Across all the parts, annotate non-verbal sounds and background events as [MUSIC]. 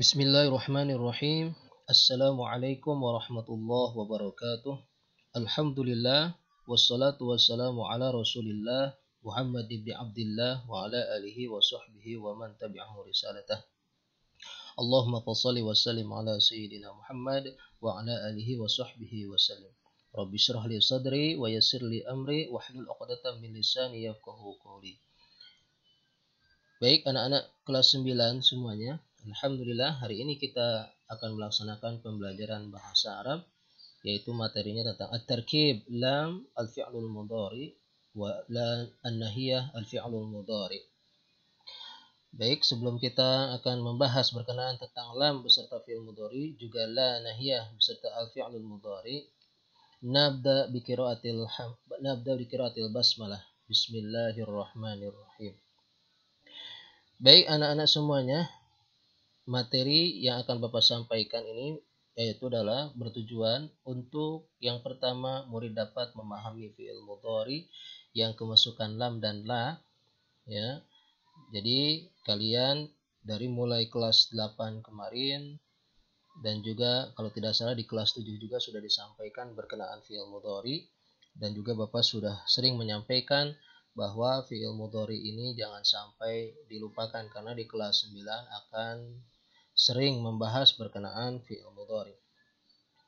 بسم الله الرحمن الرحيم السلام عليكم ورحمة الله وبركاته الحمد لله والصلاة والسلام على رسول الله محمد بن عبد الله وعلى آله وصحبه ومن تبعه رسالته اللهم فصل وسلم على سيدنا محمد وعلى آله وصحبه وسلم رب اشرح لي صدري ويسر لي أمري واحلل عقدة من لساني يفقه قولي Baik anak-anak kelas 9 semuanya. -anak, Alhamdulillah hari ini kita akan melaksanakan pembelajaran bahasa Arab yaitu materinya tentang at-tarkib lam al-fi'lul mudhari wa la an-nahiyah al-fi'lul mudhari. Baik, sebelum kita akan membahas berkenaan tentang lam beserta fi'il mudhari juga la nahiyah beserta al-fi'lul mudhari nabda bi qiraatil nabda bi qiraatil basmalah. Bismillahirrahmanirrahim. Baik anak-anak semuanya, materi yang akan Bapak sampaikan ini yaitu adalah bertujuan untuk yang pertama murid dapat memahami fi'il mudhari yang kemasukan lam dan la ya. Jadi kalian dari mulai kelas 8 kemarin dan juga kalau tidak salah di kelas 7 juga sudah disampaikan berkenaan fi'il mudhari dan juga Bapak sudah sering menyampaikan bahwa fi'il mudhari ini jangan sampai dilupakan karena di kelas 9 akan sering membahas berkenaan fi'il mudhari.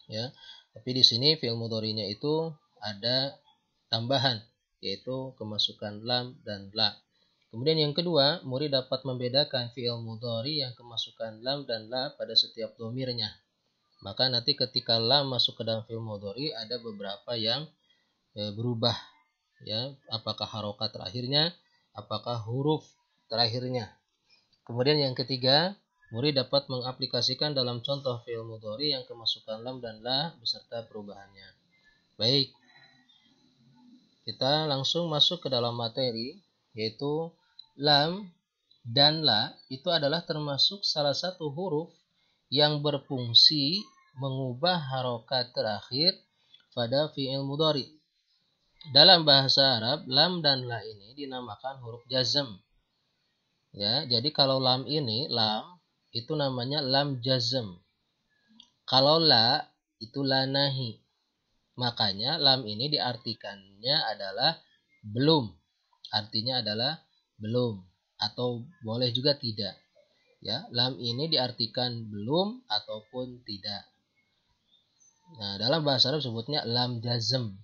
Ya. Tapi di sini fi'il mudhari-nya itu ada tambahan yaitu kemasukan lam dan la. Kemudian yang kedua, murid dapat membedakan fi'il mudhari yang kemasukan lam dan la pada setiap domirnya. Maka nanti ketika lam masuk ke dalam fi'il mudhari ada beberapa yang e, berubah ya, apakah harokat terakhirnya, apakah huruf terakhirnya. Kemudian yang ketiga, Murid dapat mengaplikasikan dalam contoh fi'il mudhari yang kemasukan lam dan la beserta perubahannya. Baik. Kita langsung masuk ke dalam materi yaitu lam dan la itu adalah termasuk salah satu huruf yang berfungsi mengubah harokat terakhir pada fi'il mudhari. Dalam bahasa Arab, lam dan la ini dinamakan huruf jazm. Ya, jadi kalau lam ini lam itu namanya lam jazm. Kalau la itu la nahi. Makanya lam ini diartikannya adalah belum. Artinya adalah belum atau boleh juga tidak. Ya, lam ini diartikan belum ataupun tidak. Nah, dalam bahasa Arab sebutnya lam jazm.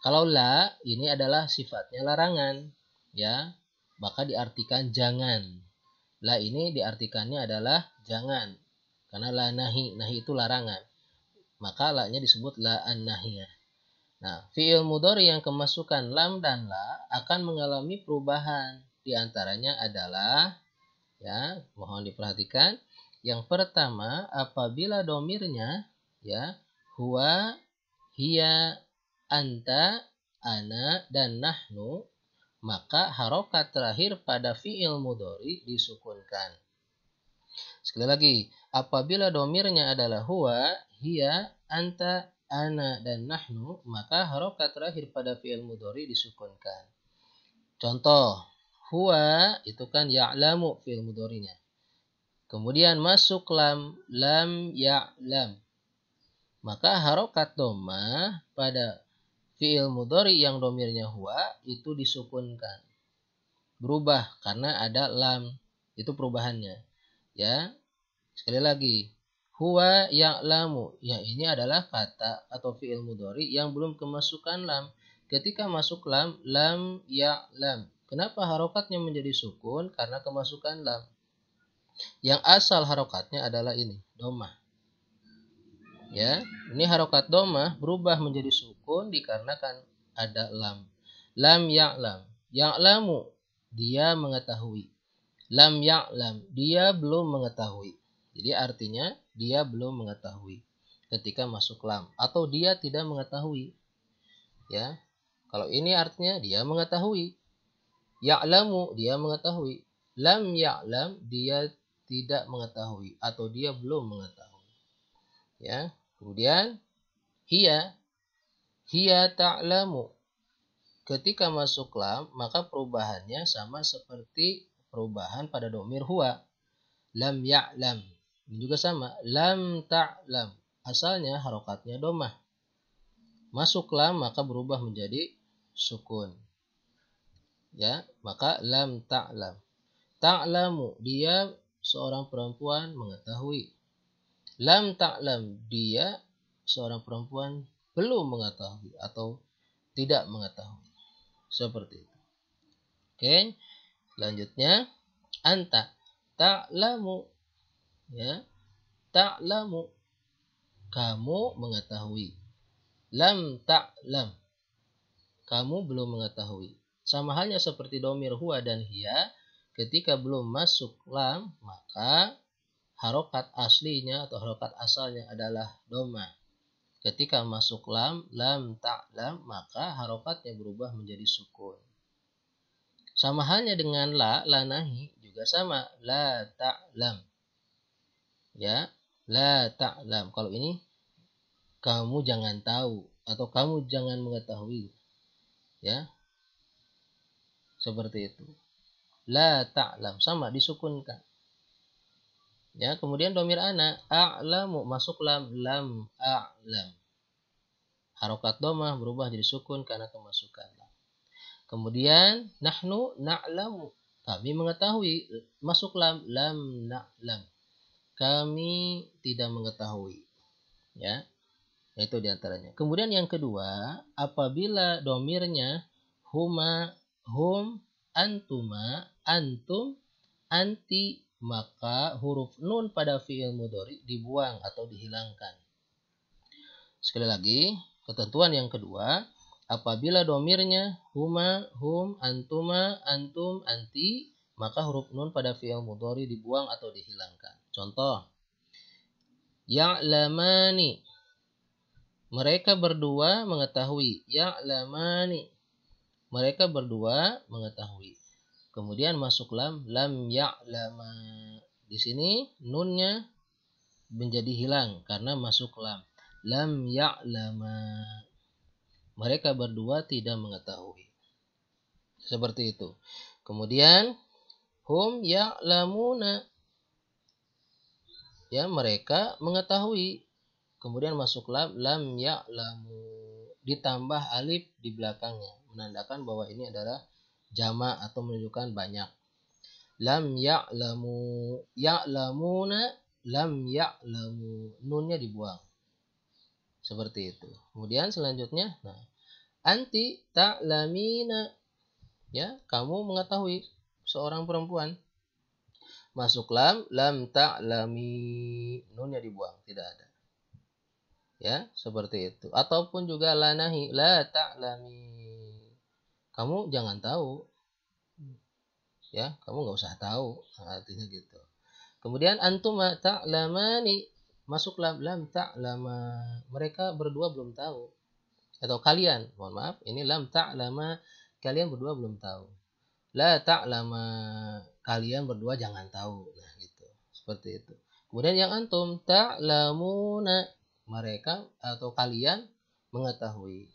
Kalau la ini adalah sifatnya larangan, ya, maka diartikan jangan. La ini diartikannya adalah jangan. Karena la nahi, nahi itu larangan. Maka la-nya disebut la an-nahiyah. Nah, fi'il mudhari yang kemasukan lam dan la akan mengalami perubahan. Di antaranya adalah ya, mohon diperhatikan. Yang pertama, apabila domirnya ya, huwa, hiya, anta, ana, dan nahnu maka harokat terakhir pada fi'il mudori disukunkan. Sekali lagi, apabila domirnya adalah huwa, hia, anta, ana, dan nahnu, maka harokat terakhir pada fi'il mudori disukunkan. Contoh, huwa itu kan ya'lamu fi'il mudorinya. Kemudian masuk lam, lam, ya'lam. Maka harokat doma pada fiil mudhari yang domirnya huwa itu disukunkan. Berubah karena ada lam. Itu perubahannya. Ya. Sekali lagi. Huwa yang lamu Ya ini adalah kata atau fiil mudhari yang belum kemasukan lam. Ketika masuk lam, lam ya lam Kenapa harokatnya menjadi sukun? Karena kemasukan lam. Yang asal harokatnya adalah ini, domah ya ini harokat domah berubah menjadi sukun dikarenakan ada lam lam lam, ya'lam ya'lamu dia mengetahui lam lam, dia belum mengetahui jadi artinya dia belum mengetahui ketika masuk lam atau dia tidak mengetahui ya kalau ini artinya dia mengetahui ya'lamu dia mengetahui lam lam dia tidak mengetahui atau dia belum mengetahui ya Kemudian hiya hiya ta'lamu. Ketika masuk lam, maka perubahannya sama seperti perubahan pada domir huwa. Lam ya'lam. Ini juga sama. Lam ta'lam. Asalnya harokatnya domah. Masuk lam maka berubah menjadi sukun. Ya, maka lam ta'lam. Ta'lamu, dia seorang perempuan mengetahui lam taklam dia seorang perempuan belum mengetahui atau tidak mengetahui. Seperti itu. Oke. Selanjutnya anta taklamu ya. taklamu kamu mengetahui. Lam taklam kamu belum mengetahui. Sama halnya seperti domir huwa dan hia ketika belum masuk lam, maka harokat aslinya atau harokat asalnya adalah doma. Ketika masuk lam, lam tak lam maka harokatnya berubah menjadi sukun. Sama halnya dengan la, la nahi juga sama, la tak lam. Ya, la tak lam. Kalau ini kamu jangan tahu atau kamu jangan mengetahui. Ya. Seperti itu. La tak lam sama disukunkan. Ya, kemudian domir ana a'lamu masuk lam lam a'lam. Harokat domah berubah jadi sukun karena kemasukan Kemudian nahnu na'lamu. Kami mengetahui masuk lam lam na'lam. Kami tidak mengetahui. Ya. Itu diantaranya. Kemudian yang kedua, apabila domirnya huma, hum, antuma, antum, anti, maka huruf nun pada fiil mudori dibuang atau dihilangkan. Sekali lagi, ketentuan yang kedua, apabila domirnya huma, hum, antuma, antum, anti, maka huruf nun pada fiil mudori dibuang atau dihilangkan. Contoh, ya'lamani. Mereka berdua mengetahui. Ya'lamani. Mereka berdua mengetahui. Kemudian masuk lam, lam lama, Di sini nunnya menjadi hilang karena masuk lam. Lam lama, Mereka berdua tidak mengetahui. Seperti itu. Kemudian hum lamuna, Ya, mereka mengetahui. Kemudian masuk lam, lam lamu Ditambah alif di belakangnya menandakan bahwa ini adalah jama atau menunjukkan banyak. Lam ya'lamu ya'lamuna lam ya'lamu nunnya dibuang. Seperti itu. Kemudian selanjutnya nah anti ta'lamina ya kamu mengetahui seorang perempuan masuk lam lam ta'lami nunnya dibuang tidak ada ya seperti itu ataupun juga lanahi la ta'lami kamu jangan tahu ya kamu nggak usah tahu artinya gitu kemudian antum tak lama nih masuk lam lam lama, mereka berdua belum tahu atau kalian mohon maaf ini lam lama kalian berdua belum tahu la lama kalian berdua jangan tahu nah gitu seperti itu kemudian yang antum tak ta'lamuna mereka atau kalian mengetahui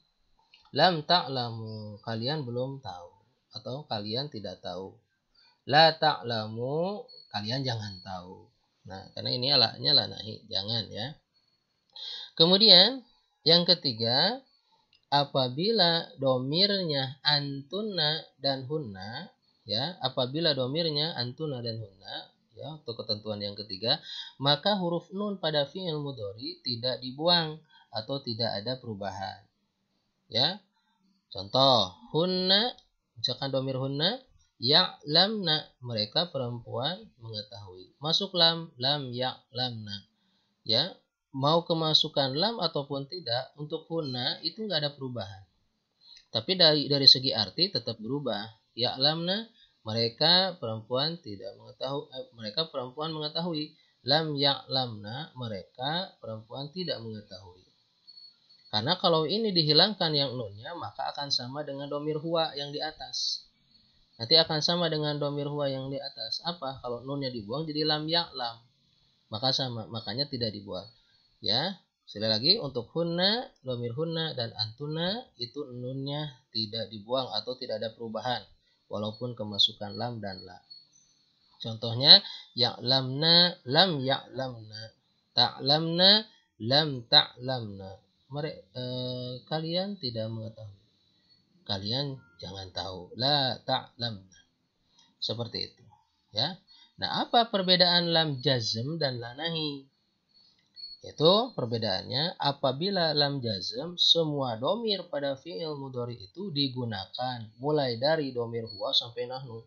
lam ta'lamu kalian belum tahu atau kalian tidak tahu la ta'lamu kalian jangan tahu nah karena ini alaknya lah nahi jangan ya kemudian yang ketiga apabila domirnya antuna dan hunna ya apabila domirnya antuna dan hunna ya untuk ketentuan yang ketiga maka huruf nun pada fi'il mudori tidak dibuang atau tidak ada perubahan ya contoh hunna misalkan domir hunna lamna mereka perempuan mengetahui masuk lam lam lamna ya mau kemasukan lam ataupun tidak untuk hunna itu nggak ada perubahan tapi dari dari segi arti tetap berubah lamna mereka perempuan tidak mengetahui eh, mereka perempuan mengetahui lam lamna mereka perempuan tidak mengetahui karena kalau ini dihilangkan yang nunnya maka akan sama dengan domir huwa yang di atas. Nanti akan sama dengan domir huwa yang di atas. Apa? Kalau nunnya dibuang jadi lam ya lam. Maka sama, makanya tidak dibuang. Ya, sekali lagi untuk hunna, domir hunna dan antuna itu nunnya tidak dibuang atau tidak ada perubahan walaupun kemasukan lam dan la. Contohnya ya'lamna lam ya'lamna ta'lamna lam ta'lamna Merek eh, kalian tidak mengetahui. Kalian jangan tahu. La ta'lam. Seperti itu. Ya. Nah, apa perbedaan lam jazm dan la nahi? Itu perbedaannya apabila lam jazm semua domir pada fi'il mudhari itu digunakan mulai dari domir huwa sampai nahnu.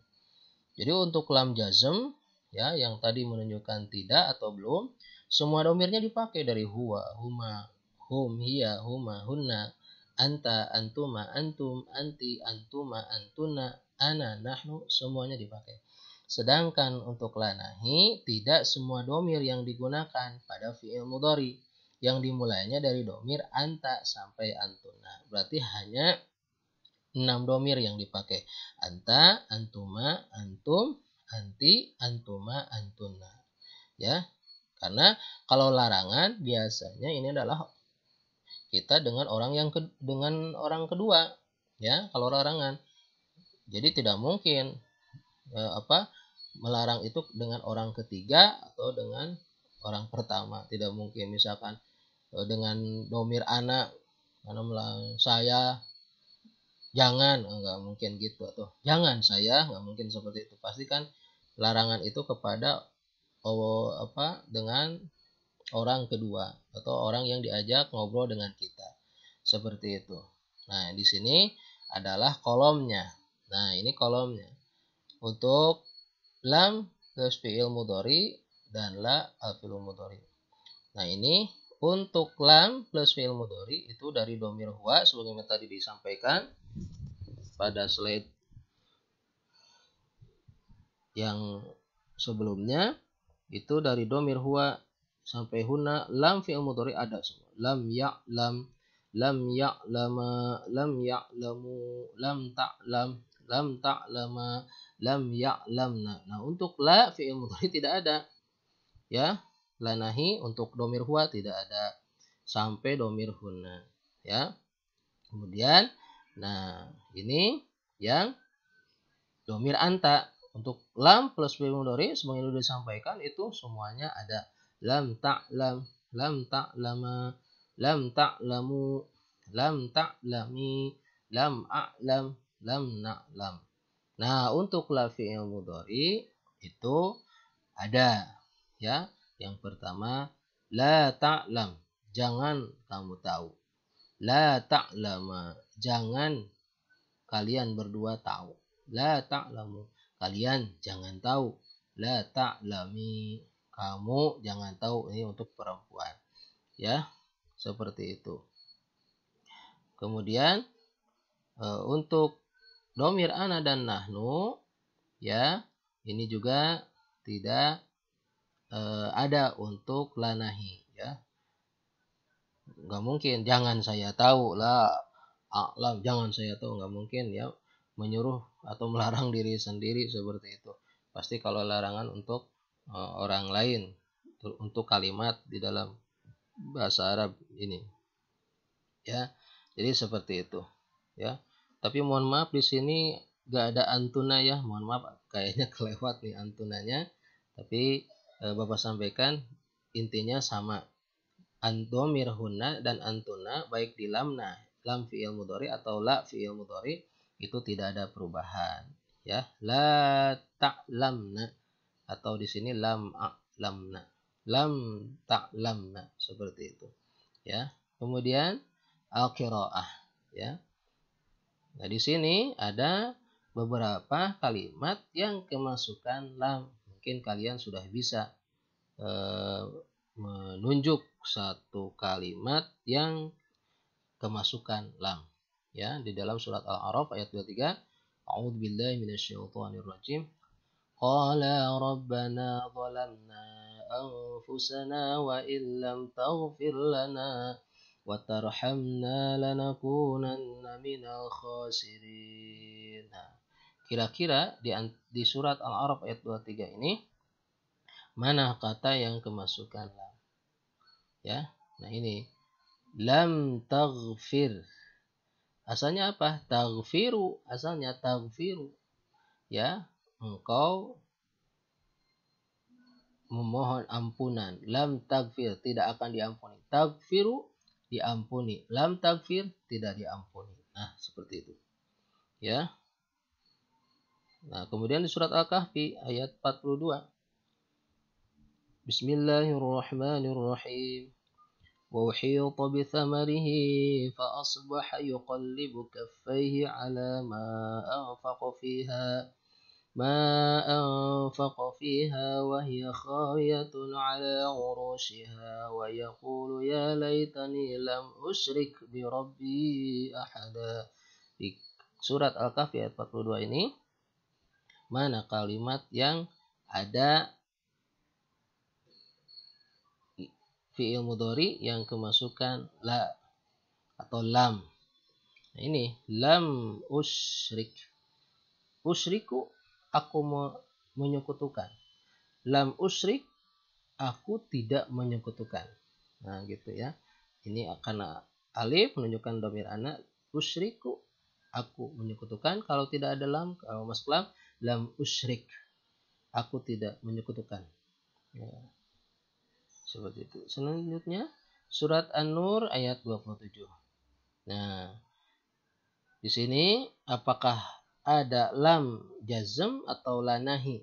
Jadi untuk lam jazm ya yang tadi menunjukkan tidak atau belum, semua domirnya dipakai dari huwa, huma, hum hiya huma hunna anta antuma antum anti antuma antuna ana nahnu semuanya dipakai sedangkan untuk lanahi tidak semua domir yang digunakan pada fiil mudhari yang dimulainya dari domir anta sampai antuna berarti hanya enam domir yang dipakai anta antuma antum anti antuma antuna ya karena kalau larangan biasanya ini adalah kita dengan orang yang ke, dengan orang kedua ya kalau larangan jadi tidak mungkin e, apa melarang itu dengan orang ketiga atau dengan orang pertama tidak mungkin misalkan e, dengan domir anak karena melarang saya jangan nggak mungkin gitu atau jangan saya nggak mungkin seperti itu pasti kan larangan itu kepada oh apa dengan orang kedua atau orang yang diajak ngobrol dengan kita. Seperti itu. Nah, di sini adalah kolomnya. Nah, ini kolomnya. Untuk lam plus fi'il mudhari dan la alfilul mudhari. Nah, ini untuk lam plus fi'il mudhari itu dari domir huwa sebagaimana tadi disampaikan pada slide yang sebelumnya itu dari domir huwa sampai huna lam fi'il mudhari ada semua lam ya'lam lam lam ya'lama lam ya'lamu lam ta'lam lam ta'lama lam ya'lamna nah untuk la fi'il mudhari [LAUGHS] tidak ada ya la nahi untuk domir huwa tidak ada sampai domir huna ya kemudian nah ini yang domir anta untuk lam plus fi'il mudhari sebagaimana sudah disampaikan itu semuanya ada lam tak lam ta'lama lam ta'lamu lam ta'lami lam a'lam lam na'lam nah untuk la yang mudhari itu ada ya yang pertama la ta'lam jangan kamu tahu la ta'lama jangan kalian berdua tahu la ta'lamu kalian jangan tahu la ta'lami kamu jangan tahu ini untuk perempuan ya seperti itu kemudian e, untuk domir ana dan nahnu ya ini juga tidak e, ada untuk lanahi ya nggak mungkin jangan saya tahu lah alam jangan saya tahu nggak mungkin ya menyuruh atau melarang diri sendiri seperti itu pasti kalau larangan untuk Eh, orang lain untuk kalimat di dalam bahasa Arab ini. Ya. Jadi seperti itu. Ya. Tapi mohon maaf di sini gak ada antuna ya. Mohon maaf kayaknya [LAUGHS] kelewat nih antunanya. Tapi e, Bapak sampaikan intinya sama. Andomir hunna dan antuna baik di lamna, lam fi'il mudori atau la fi'il mudori itu tidak ada perubahan ya la ta'lamna atau di sini lam lamna lam tak lamna seperti itu ya kemudian al-qiraah ya nah di sini ada beberapa kalimat yang kemasukan lam mungkin kalian sudah bisa e, menunjuk satu kalimat yang kemasukan lam ya di dalam surat al-araf ayat 23 A'udzu billahi قالا ربنا ظلمنا أنفسنا وإن لم تغفر لنا وترحمنا لنكونن من الخاسرين Kira-kira di, di surat Al-Araf ayat 23 ini mana kata yang kemasukan lam? Ya, nah ini lam taghfir. Asalnya apa? Taghfiru, asalnya taghfiru. Ya, engkau memohon ampunan. Lam takfir tidak akan diampuni. Takfiru diampuni. Lam takfir tidak diampuni. Nah, seperti itu. Ya. Nah, kemudian di surat Al-Kahfi ayat 42. Bismillahirrahmanirrahim. وأحيط بثمره فأصبح يقلب كفيه على ما أنفق فيها ما أنفق فيها وهي خاوية على عروشها ويقول يا ليتني لم أشرك بربي أحدا في سورة al ayat 42 ini mana kalimat yang ada fi'il mudhari yang kemasukan la atau lam. Nah, ini lam usyrik. Usyriku aku menyekutukan. Lam usrik aku tidak menyekutukan. Nah, gitu ya. Ini akan alif menunjukkan domir anak usriku aku menyekutukan kalau tidak ada lam kalau masuk lam lam usrik aku tidak menyekutukan ya. seperti itu selanjutnya surat An-Nur ayat 27 nah di sini apakah ada lam jazm atau la nahi.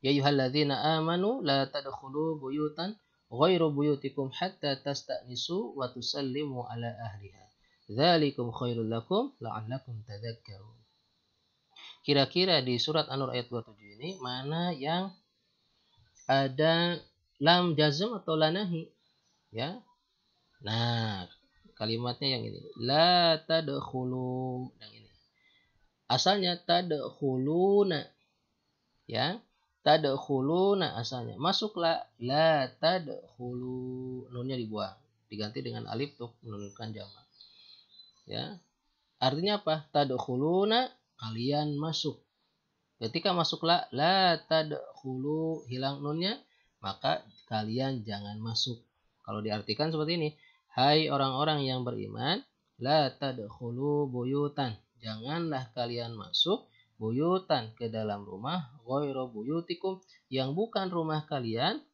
Ya yuhalladzina amanu la tadkhulu buyutan ghairu buyutikum hatta tasta'nisu wa tusallimu ala ahliha. Dzalikum khairul lakum la'allakum tadhakkarun. Kira-kira di surat An-Nur ayat 27 ini mana yang ada lam jazm atau la nahi? Ya. Nah, kalimatnya yang ini. La tadkhulu yang ini asalnya tadkhuluna ya tadkhuluna asalnya masuklah la tadkhulu nunnya dibuang diganti dengan alif untuk menurunkan jama, ya artinya apa tadkhuluna kalian masuk ketika masuklah la tadkhulu hilang nunnya maka kalian jangan masuk kalau diartikan seperti ini hai orang-orang yang beriman la tadkhulu buyutan janganlah kalian masuk buyutan ke dalam rumah ghoiro buyutikum yang bukan rumah kalian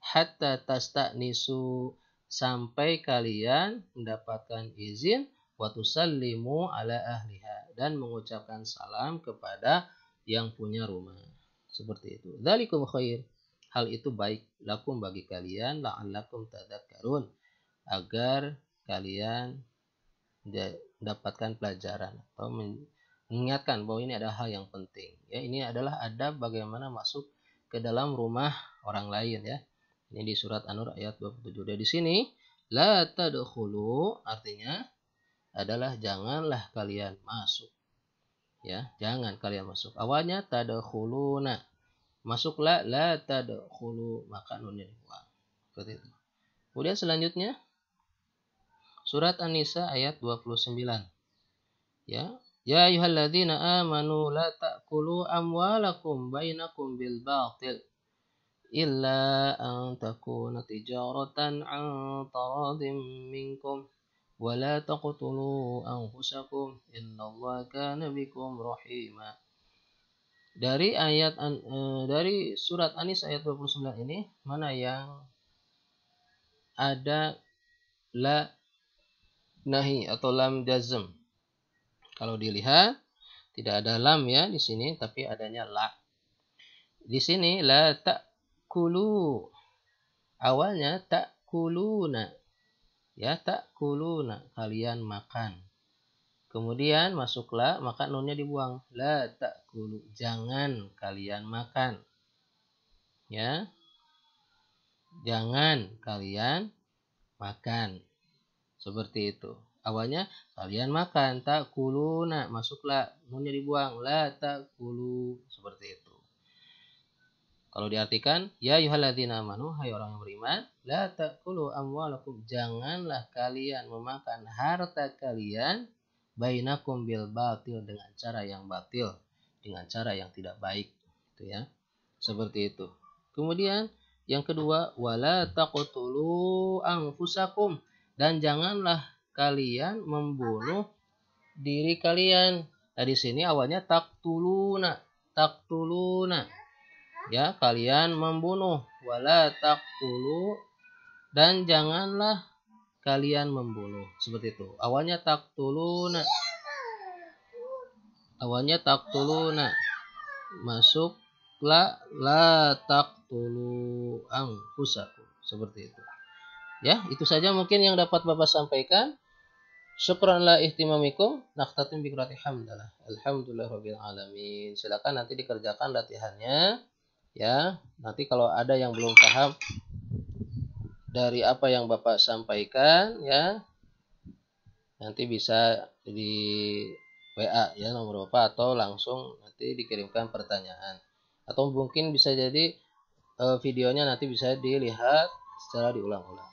hatta nisu sampai kalian mendapatkan izin wa salimu ala ahliha dan mengucapkan salam kepada yang punya rumah. Seperti itu. dalikum khair. Hal itu baik lakum bagi kalian la'allakum tadakkarun agar kalian mendapatkan pelajaran atau mengingatkan bahwa ini adalah hal yang penting. Ya, ini adalah adab bagaimana masuk ke dalam rumah orang lain ya. Ini di surat An-Nur ayat 27. Dan di sini la tadkhulu artinya adalah janganlah kalian masuk. Ya, jangan kalian masuk. Awalnya tadkhuluna. Masuklah la tadkhulu maka nunnya dibuang. Seperti itu. Kemudian selanjutnya Surat An-Nisa ayat 29. Ya, ya ayyuhalladzina amanu la ta'kulu amwalakum bainakum bil batil illa an takuna tijaratan an taradim minkum wa la taqtulu anfusakum innallaha kana bikum rahima. Dari ayat e, dari surat Anis ayat 29 ini mana yang ada la nahi atau lam jazm. Kalau dilihat tidak ada lam ya di sini tapi adanya la. Di sini la tak kulu. Awalnya tak kuluna. Ya tak kuluna kalian makan. Kemudian masuklah, maka nunnya dibuang. La tak kulu jangan kalian makan. Ya. Jangan kalian makan. Seperti itu. Awalnya kalian makan tak kuluna masuklah nunnya dibuang la tak kulu seperti itu. Kalau diartikan ya yuhaladina manu hai orang yang beriman la tak kulu amwalakum janganlah kalian memakan harta kalian bainakum bil batil dengan cara yang batil dengan cara yang tidak baik itu ya. Seperti itu. Kemudian yang kedua wala taqtulu anfusakum dan janganlah kalian membunuh diri kalian. Nah, di sini awalnya tak tuluna, tak tuluna. Ya, kalian membunuh wala tak tulu dan janganlah kalian membunuh. Seperti itu. Awalnya tak tuluna. Awalnya tak tuluna. Masuk la la tak tulu ang pusaku. Seperti itu. Ya, itu saja mungkin yang dapat Bapak sampaikan. Syukran la ihtimamikum. Naktatim bikrati hamdalah. Alhamdulillah rabbil alamin. Silakan nanti dikerjakan latihannya. Ya, nanti kalau ada yang belum paham dari apa yang Bapak sampaikan ya nanti bisa di WA ya nomor Bapak atau langsung nanti dikirimkan pertanyaan atau mungkin bisa jadi e, videonya nanti bisa dilihat secara diulang-ulang